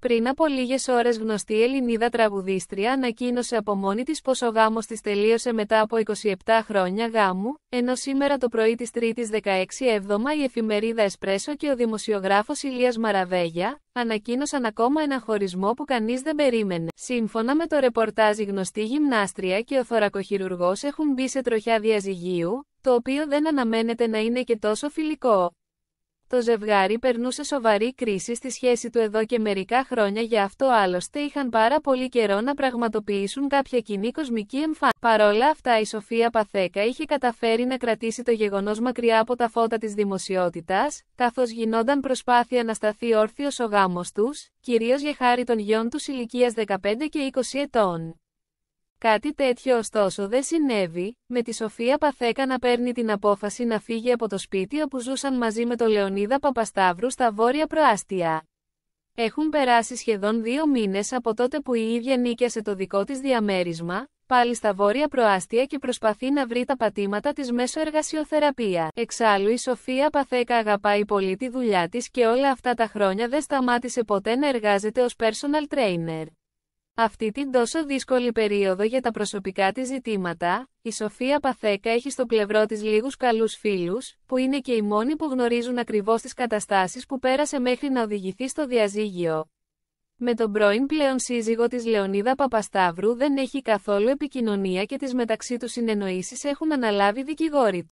Πριν από λίγες ώρες γνωστή Ελληνίδα τραγουδίστρια ανακοίνωσε από μόνη της πως ο γάμος της τελείωσε μετά από 27 χρόνια γάμου, ενώ σήμερα το πρωί της 3 η 16 εβδομα η εφημερίδα Εσπρέσο και ο δημοσιογράφος Ηλίας Μαραβέγια, ανακοίνωσαν ακόμα ένα χωρισμό που κανείς δεν περίμενε. Σύμφωνα με το ρεπορτάζ η γνωστή γυμνάστρια και ο θωρακοχειρουργός έχουν μπει σε τροχιά διαζυγίου, το οποίο δεν αναμένεται να είναι και τόσο φιλικό το ζευγάρι περνούσε σοβαρή κρίση στη σχέση του εδώ και μερικά χρόνια γι' αυτό άλλωστε είχαν πάρα πολύ καιρό να πραγματοποιήσουν κάποια κοινή κοσμική εμφάνιση. Παρόλα αυτά η Σοφία Παθέκα είχε καταφέρει να κρατήσει το γεγονός μακριά από τα φώτα της δημοσιότητας, καθώς γινόταν προσπάθεια να σταθεί όρθιος ο γάμος τους, κυρίως για χάρη των γιών τους ηλικίας 15 και 20 ετών. Κάτι τέτοιο ωστόσο δεν συνέβη, με τη Σοφία Παθέκα να παίρνει την απόφαση να φύγει από το σπίτι όπου ζούσαν μαζί με τον Λεωνίδα Παπασταύρου στα βόρεια προάστια. Έχουν περάσει σχεδόν δύο μήνες από τότε που η ίδια νίκιασε το δικό της διαμέρισμα, πάλι στα βόρεια προάστια και προσπαθεί να βρει τα πατήματα της μέσω εργασιοθεραπεία. Εξάλλου η Σοφία Παθέκα αγαπάει πολύ τη δουλειά της και όλα αυτά τα χρόνια δεν σταμάτησε ποτέ να εργάζεται ως personal trainer. Αυτή την τόσο δύσκολη περίοδο για τα προσωπικά της ζητήματα, η Σοφία Παθέκα έχει στο πλευρό της λίγους καλούς φίλους, που είναι και οι μόνοι που γνωρίζουν ακριβώς τις καταστάσεις που πέρασε μέχρι να οδηγηθεί στο διαζύγιο. Με τον πρώην πλέον σύζυγο της Λεωνίδα Παπασταύρου δεν έχει καθόλου επικοινωνία και τις μεταξύ τους συνεννοήσεις έχουν αναλάβει δικηγόροι